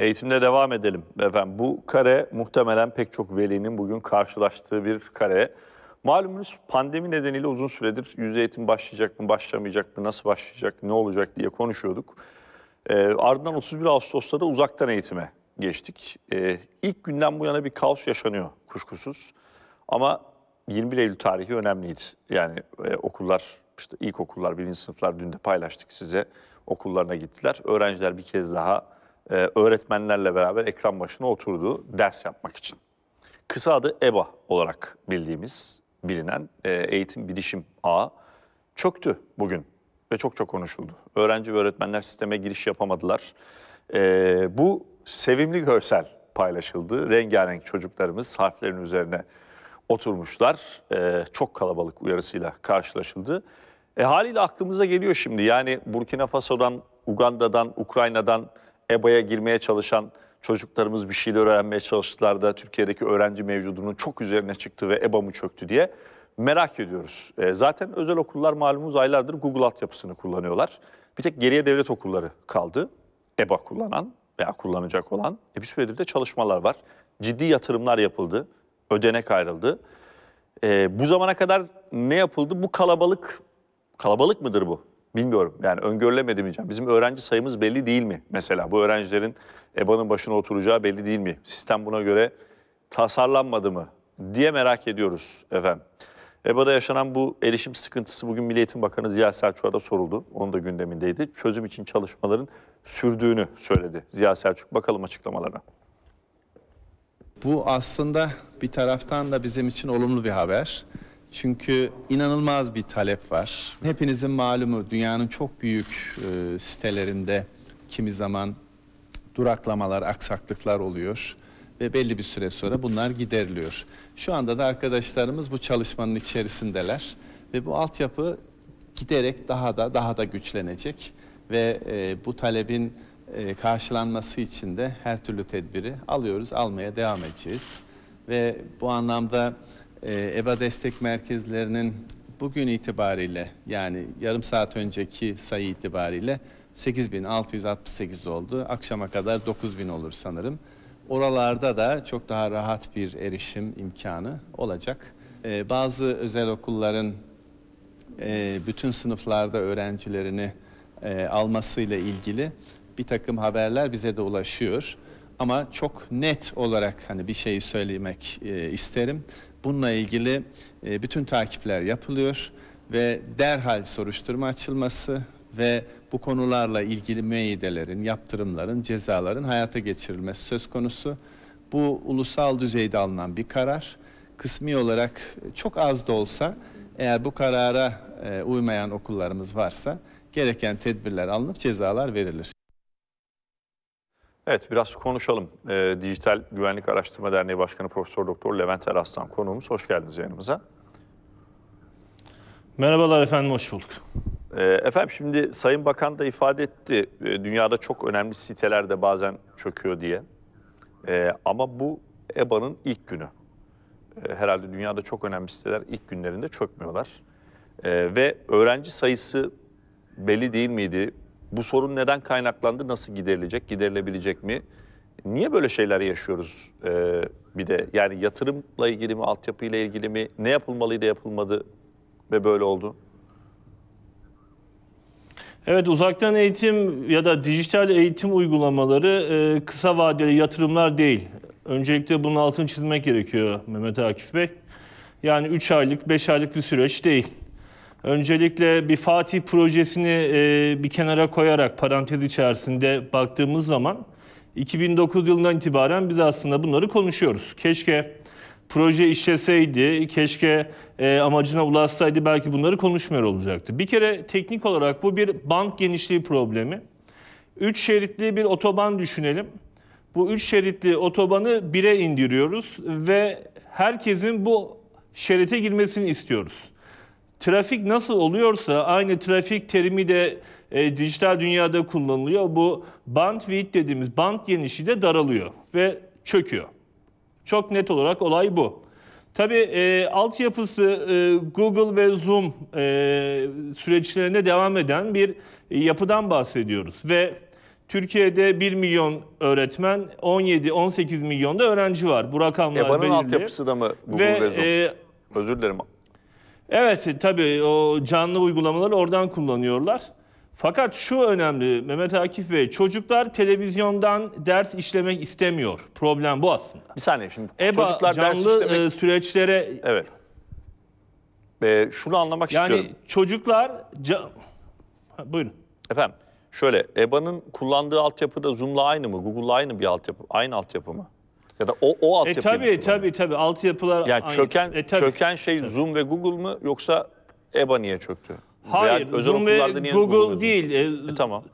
Eğitimde devam edelim efendim. Bu kare muhtemelen pek çok velinin bugün karşılaştığı bir kare. Malumunuz pandemi nedeniyle uzun süredir yüz eğitim başlayacak mı, başlamayacak mı, nasıl başlayacak, ne olacak diye konuşuyorduk. E, ardından 31 Ağustos'ta da uzaktan eğitime geçtik. E, ilk günden bu yana bir kaos yaşanıyor kuşkusuz. Ama 21 Eylül tarihi önemliydi. Yani e, okullar, işte ilkokullar, birinci sınıflar dün de paylaştık size. Okullarına gittiler. Öğrenciler bir kez daha e, öğretmenlerle beraber ekran başına oturdu ders yapmak için. Kısa adı EBA olarak bildiğimiz, bilinen e, eğitim bilişim ağı çöktü bugün ve çok çok konuşuldu. Öğrenci ve öğretmenler sisteme giriş yapamadılar. E, bu sevimli görsel paylaşıldı. Rengarenk çocuklarımız harflerin üzerine oturmuşlar. E, çok kalabalık uyarısıyla karşılaşıldı. E, haliyle aklımıza geliyor şimdi. Yani Burkina Faso'dan, Uganda'dan, Ukrayna'dan EBA'ya girmeye çalışan çocuklarımız bir şeyler öğrenmeye çalıştılar da Türkiye'deki öğrenci mevcudunun çok üzerine çıktı ve EBA mı çöktü diye merak ediyoruz. E, zaten özel okullar malumuz aylardır Google altyapısını kullanıyorlar. Bir tek geriye devlet okulları kaldı. EBA kullanan veya kullanacak olan e, bir süredir de çalışmalar var. Ciddi yatırımlar yapıldı, ödenek ayrıldı. E, bu zamana kadar ne yapıldı? Bu kalabalık, kalabalık mıdır bu? Bilmiyorum yani öngörülemeyeceğim. Bizim öğrenci sayımız belli değil mi? Mesela bu öğrencilerin EBA'nın başına oturacağı belli değil mi? Sistem buna göre tasarlanmadı mı diye merak ediyoruz efendim. EBA'da yaşanan bu erişim sıkıntısı bugün Milli Eğitim Bakanı Ziya Selçuk'a da soruldu. Onun da gündemindeydi. Çözüm için çalışmaların sürdüğünü söyledi Ziya Selçuk. Bakalım açıklamalarına. Bu aslında bir taraftan da bizim için olumlu bir haber. Çünkü inanılmaz bir talep var. Hepinizin malumu dünyanın çok büyük e, sitelerinde kimi zaman duraklamalar, aksaklıklar oluyor ve belli bir süre sonra bunlar gideriliyor. Şu anda da arkadaşlarımız bu çalışmanın içerisindeler ve bu altyapı giderek daha da daha da güçlenecek ve e, bu talebin e, karşılanması için de her türlü tedbiri alıyoruz, almaya devam edeceğiz. Ve bu anlamda e, EBA destek merkezlerinin bugün itibariyle yani yarım saat önceki sayı itibariyle 8668 oldu. Akşama kadar 9000 olur sanırım. Oralarda da çok daha rahat bir erişim imkanı olacak. Ee, bazı özel okulların e, bütün sınıflarda öğrencilerini e, almasıyla ilgili bir takım haberler bize de ulaşıyor. Ama çok net olarak hani bir şeyi söylemek e, isterim. Bununla ilgili e, bütün takipler yapılıyor ve derhal soruşturma açılması ve bu konularla ilgili müeyyidelerin, yaptırımların, cezaların hayata geçirilmesi söz konusu. Bu ulusal düzeyde alınan bir karar. Kısmi olarak çok az da olsa eğer bu karara e, uymayan okullarımız varsa gereken tedbirler alınıp cezalar verilir. Evet biraz konuşalım. E, Dijital Güvenlik Araştırma Derneği Başkanı Profesör Doktor Levent Eraslan konuğumuz. Hoş geldiniz yayınımıza. Merhabalar efendim, hoş bulduk. E, efendim şimdi Sayın Bakan da ifade etti. E, dünyada çok önemli siteler de bazen çöküyor diye. E, ama bu EBA'nın ilk günü. E, herhalde dünyada çok önemli siteler ilk günlerinde çökmüyorlar. E, ve öğrenci sayısı belli değil miydi? Bu sorun neden kaynaklandı? Nasıl giderilecek? Giderilebilecek mi? Niye böyle şeyler yaşıyoruz ee, bir de? Yani yatırımla ilgili mi, altyapıyla ilgili mi? Ne yapılmalıydı, yapılmadı ve böyle oldu? Evet uzaktan eğitim ya da dijital eğitim uygulamaları e, kısa vadeli yatırımlar değil. Öncelikle bunun altını çizmek gerekiyor Mehmet Akif Bey. Yani 3 aylık, 5 aylık bir süreç değil. Öncelikle bir Fatih projesini e, bir kenara koyarak parantez içerisinde baktığımız zaman 2009 yılından itibaren biz aslında bunları konuşuyoruz. Keşke proje işleseydi, keşke e, amacına ulaşsaydı belki bunları konuşmuyor olacaktı. Bir kere teknik olarak bu bir bank genişliği problemi. Üç şeritli bir otoban düşünelim. Bu üç şeritli otobanı bire indiriyoruz ve herkesin bu şerite girmesini istiyoruz. Trafik nasıl oluyorsa aynı trafik terimi de e, dijital dünyada kullanılıyor. Bu bandwidth dediğimiz band genişliği de daralıyor ve çöküyor. Çok net olarak olay bu. Tabii e, altyapısı e, Google ve Zoom e, süreçlerine devam eden bir e, yapıdan bahsediyoruz. Ve Türkiye'de 1 milyon öğretmen, 17-18 milyon da öğrenci var. Bu rakamlar EBA'nın belirli. altyapısı da mı Google ve, ve Zoom? E, Özür dilerim Evet tabii o canlı uygulamaları oradan kullanıyorlar. Fakat şu önemli Mehmet Akif Bey, çocuklar televizyondan ders işlemek istemiyor. Problem bu aslında. Bir saniye şimdi. EBA çocuklar canlı ders işlemek... E, süreçlere... Evet. Ee, şunu anlamak yani istiyorum. Yani çocuklar... Ca... Ha, buyurun. Efendim şöyle EBA'nın kullandığı altyapı da Zoom'la aynı mı? Google'la aynı bir altyapı, aynı altyapı mı? Ya da o, o altyapı. E tabii tabii tabii altyapılar. Yani aynı. çöken, e, tabii. çöken şey tabii. Zoom ve Google mu yoksa EBA niye çöktü? Hayır Veya Zoom ve niye Google, Google değil. E, e, tamam.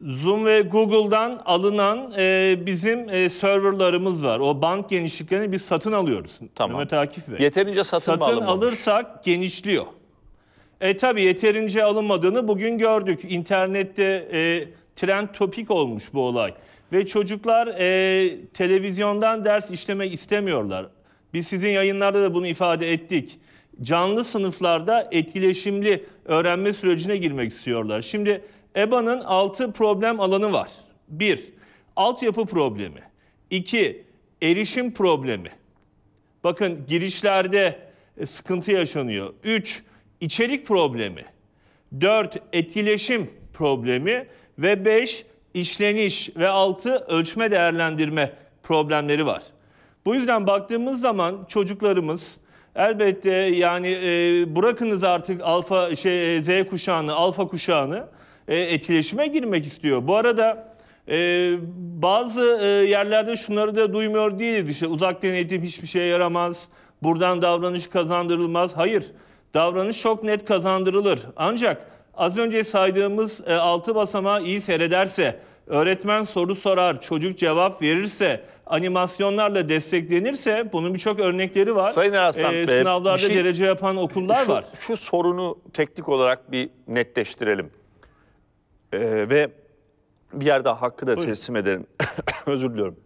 Zoom ve Google'dan alınan e, bizim e, serverlarımız var. O bank genişliklerini biz satın alıyoruz. Tamam. Mehmet Akif Bey. Yeterince satın, satın alınmamış? alırsak genişliyor. E tabii yeterince alınmadığını bugün gördük. İnternette e, trend topik olmuş bu olay. Ve çocuklar e, televizyondan ders işlemek istemiyorlar. Biz sizin yayınlarda da bunu ifade ettik. Canlı sınıflarda etkileşimli öğrenme sürecine girmek istiyorlar. Şimdi EBA'nın 6 problem alanı var. 1. Altyapı problemi. 2. Erişim problemi. Bakın girişlerde e, sıkıntı yaşanıyor. 3. içerik problemi. 4. Etkileşim problemi. Ve 5 işleniş ve altı ölçme değerlendirme problemleri var. Bu yüzden baktığımız zaman çocuklarımız elbette yani e, bırakınız artık alfa şey e, Z kuşağını, alfa kuşağını e, etkileşime girmek istiyor. Bu arada e, bazı e, yerlerde şunları da duymuyor değiliz. İşte uzak eğitim hiçbir şeye yaramaz. Buradan davranış kazandırılmaz. Hayır. Davranış çok net kazandırılır. Ancak Az önce saydığımız e, altı basamağı iyi seyrederse, öğretmen soru sorar, çocuk cevap verirse, animasyonlarla desteklenirse bunun birçok örnekleri var. Sayın Eraslan ee, Bey, sınavlarda şey, derece yapan okullar şu, var. Şu sorunu teknik olarak bir netleştirelim. Ee, ve bir yerde hakkı da Buyurun. teslim edelim. Özür diliyorum.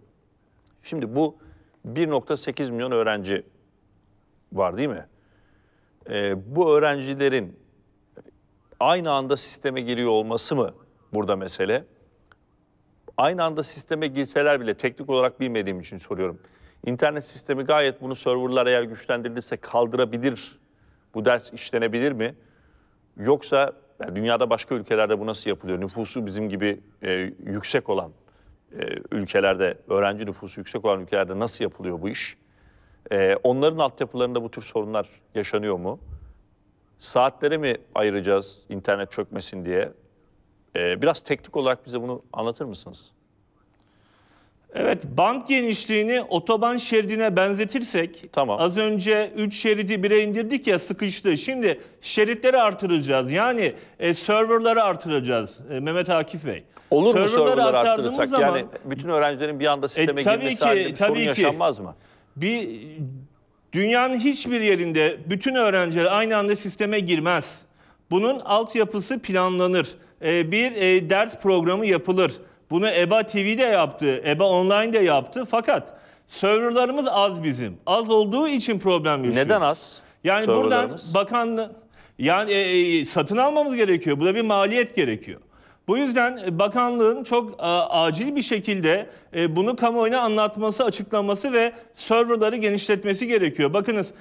Şimdi bu 1.8 milyon öğrenci var değil mi? Ee, bu öğrencilerin aynı anda sisteme giriyor olması mı burada mesele? Aynı anda sisteme girseler bile teknik olarak bilmediğim için soruyorum. İnternet sistemi gayet bunu serverlar eğer güçlendirilirse kaldırabilir. Bu ders işlenebilir mi? Yoksa yani dünyada başka ülkelerde bu nasıl yapılıyor? Nüfusu bizim gibi e, yüksek olan e, ülkelerde, öğrenci nüfusu yüksek olan ülkelerde nasıl yapılıyor bu iş? E, onların altyapılarında bu tür sorunlar yaşanıyor mu? Saatleri mi ayıracağız internet çökmesin diye? Ee, biraz teknik olarak bize bunu anlatır mısınız? Evet, band genişliğini otoban şeridine benzetirsek, tamam. az önce 3 şeridi 1'e indirdik ya sıkıştı. Şimdi şeritleri artıracağız. Yani e, serverları artıracağız e, Mehmet Akif Bey. Olur mu serverları artırırsak? Zaman, yani bütün öğrencilerin bir anda sisteme e, girmesi ki, halinde bir sorun ki. yaşanmaz mı? Bir Dünyanın hiçbir yerinde bütün öğrenciler aynı anda sisteme girmez. Bunun altyapısı planlanır. Ee, bir e, ders programı yapılır. Bunu EBA TV'de yaptı, EBA Online'de yaptı. Fakat serverlarımız az bizim. Az olduğu için problem yaşıyoruz. Neden az? Yani buradan bakan yani e, e, satın almamız gerekiyor. Bu da bir maliyet gerekiyor. Bu yüzden e, bakanlığın çok e, acil bir şekilde e, bunu kamuoyuna anlatması, açıklaması ve serverları genişletmesi gerekiyor. Bakınız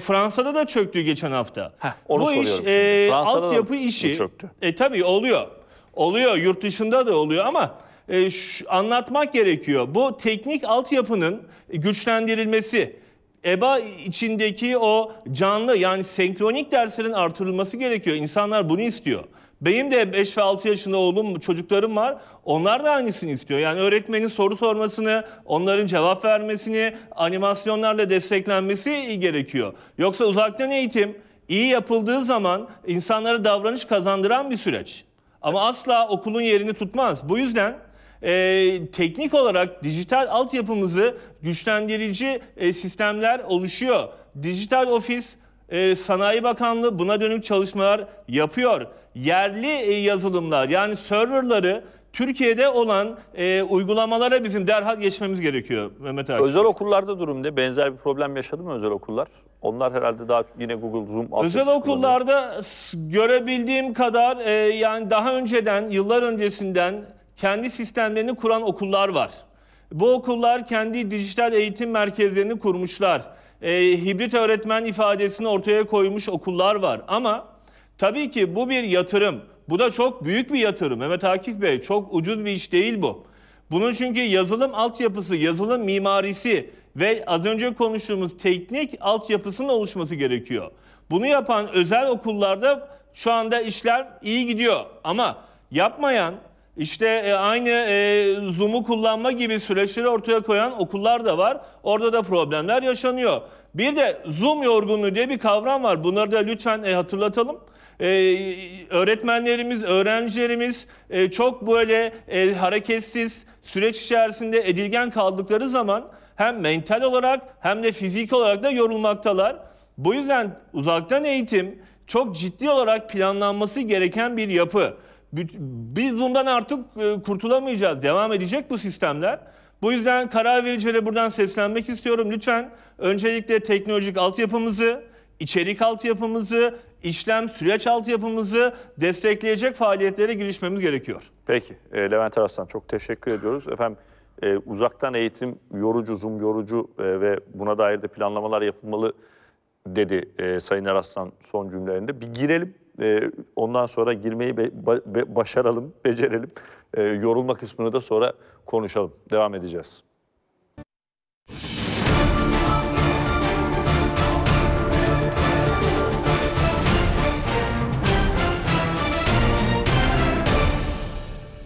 Fransa'da da çöktü geçen hafta. Heh, onu Bu iş e, altyapı işi. Çöktü. E, tabii oluyor. Oluyor yurt dışında da oluyor ama e, şu, anlatmak gerekiyor. Bu teknik altyapının güçlendirilmesi, EBA içindeki o canlı yani senkronik derslerin artırılması gerekiyor. İnsanlar bunu istiyor. Benim de 5 ve 6 yaşında oğlum, çocuklarım var. Onlar da aynısını istiyor. Yani öğretmenin soru sormasını, onların cevap vermesini, animasyonlarla desteklenmesi gerekiyor. Yoksa uzaktan eğitim iyi yapıldığı zaman insanlara davranış kazandıran bir süreç. Ama asla okulun yerini tutmaz. Bu yüzden e, teknik olarak dijital altyapımızı güçlendirici e, sistemler oluşuyor. Dijital ofis e, Sanayi Bakanlığı buna dönük çalışmalar yapıyor. Yerli e, yazılımlar yani serverları Türkiye'de olan e, uygulamalara bizim derhal geçmemiz gerekiyor Mehmet Akif. Özel okullarda durumda benzer bir problem yaşadı mı özel okullar? Onlar herhalde daha yine Google Zoom Özel okullarda görebildiğim kadar e, yani daha önceden yıllar öncesinden kendi sistemlerini kuran okullar var. Bu okullar kendi dijital eğitim merkezlerini kurmuşlar e, hibrit öğretmen ifadesini ortaya koymuş okullar var. Ama tabii ki bu bir yatırım. Bu da çok büyük bir yatırım Mehmet Akif Bey. Çok ucuz bir iş değil bu. Bunun çünkü yazılım altyapısı, yazılım mimarisi ve az önce konuştuğumuz teknik altyapısının oluşması gerekiyor. Bunu yapan özel okullarda şu anda işler iyi gidiyor ama yapmayan işte e, aynı e, Zoom'u kullanma gibi süreçleri ortaya koyan okullar da var. Orada da problemler yaşanıyor. Bir de Zoom yorgunluğu diye bir kavram var. Bunları da lütfen e, hatırlatalım. Ee, öğretmenlerimiz, öğrencilerimiz e, çok böyle e, hareketsiz, süreç içerisinde edilgen kaldıkları zaman hem mental olarak hem de fizik olarak da yorulmaktalar. Bu yüzden uzaktan eğitim çok ciddi olarak planlanması gereken bir yapı. Biz bundan artık e, kurtulamayacağız. Devam edecek bu sistemler. Bu yüzden karar vericilere buradan seslenmek istiyorum. Lütfen öncelikle teknolojik altyapımızı, içerik altyapımızı, işlem süreç altyapımızı destekleyecek faaliyetlere girişmemiz gerekiyor. Peki e, Levent Araslan çok teşekkür ediyoruz. Efendim e, uzaktan eğitim yorucu, zoom yorucu e, ve buna dair de planlamalar yapılmalı dedi e, Sayın Araslan son cümlelerinde. Bir girelim e, ondan sonra girmeyi be, be, başaralım, becerelim. E, yorulma kısmını da sonra konuşalım. Devam edeceğiz.